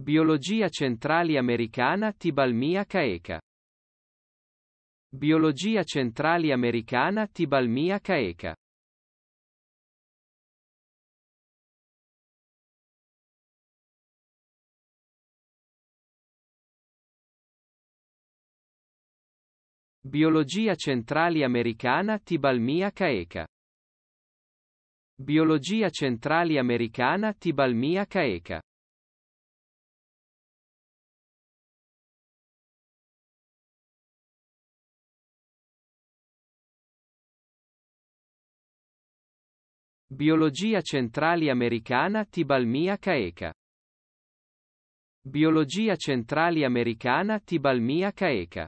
Biologia centrali americana Tibalmia caeca. Biologia centrali americana Tibalmia caeca. Biologia centrali americana Tibalmia caeca. Biologia centrali americana Tibalmia caeca. Biologia centrali americana Tibalmia caeca. Biologia centrali americana Tibalmia caeca.